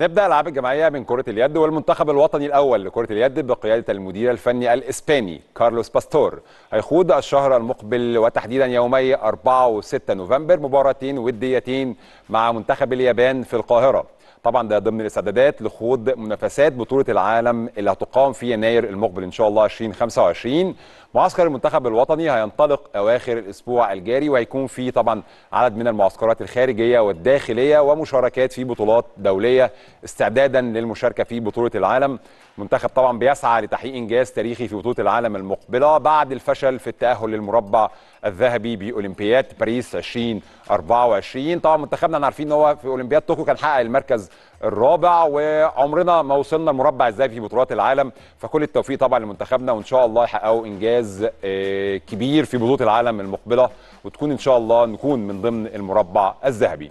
نبدا العاب الجماعيه من كره اليد والمنتخب الوطني الاول لكره اليد بقياده المدير الفني الاسباني كارلوس باستور هيخوض الشهر المقبل وتحديدا يومي 4 و6 نوفمبر مباراتين وديتين مع منتخب اليابان في القاهره طبعا ده ضمن الاستعدادات لخوض منافسات بطوله العالم اللي هتقام في يناير المقبل ان شاء الله 2025 معسكر المنتخب الوطني هينطلق اواخر الاسبوع الجاري وهيكون فيه طبعا عدد من المعسكرات الخارجيه والداخليه ومشاركات في بطولات دوليه استعدادا للمشاركه في بطوله العالم المنتخب طبعا بيسعى لتحقيق انجاز تاريخي في بطوله العالم المقبله بعد الفشل في التاهل للمربع الذهبي باولمبياد باريس 2024 طبعا منتخبنا احنا عارفين ان هو في اولمبياد طوكيو كان حقق المركز الرابع وعمرنا ما وصلنا المربع ازاي في بطولات العالم فكل التوفيق طبعا لمنتخبنا وان شاء الله يحققوا انجاز آه، كبير في بطوله العالم المقبله وتكون ان شاء الله نكون من ضمن المربع الذهبي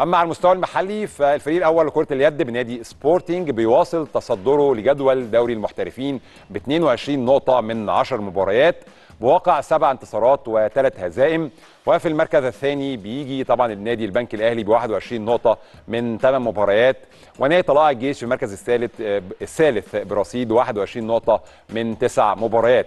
اما على المستوى المحلي فالفريق الاول لكره اليد بنادي سبورتنج بيواصل تصدره لجدول دوري المحترفين ب 22 نقطه من 10 مباريات بواقع سبع انتصارات وثلاث هزائم وفي المركز الثاني بيجي طبعا النادي البنك الاهلي ب 21 نقطه من ثمان مباريات ونادي طلائع الجيش في المركز الثالث آه، الثالث برصيد 21 نقطه من تسع مباريات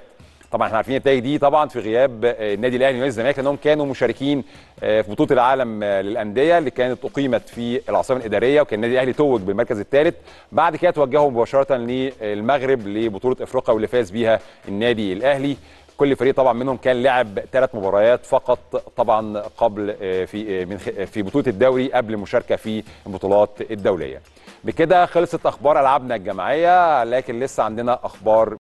طبعا احنا عارفين النتائج دي طبعا في غياب آه، النادي الاهلي ونادي الزمالك لانهم كانوا مشاركين آه، في بطوله العالم آه، للانديه اللي كانت اقيمت في العاصمه الاداريه وكان النادي الاهلي توج بالمركز الثالث بعد كده توجهوا مباشره للمغرب لبطوله افريقيا واللي فاز بيها النادي الاهلي كل فريق طبعا منهم كان لعب ثلاث مباريات فقط طبعا قبل في من في بطوله الدوري قبل المشاركه في البطولات الدوليه. بكده خلصت اخبار العابنا الجماعيه لكن لسه عندنا اخبار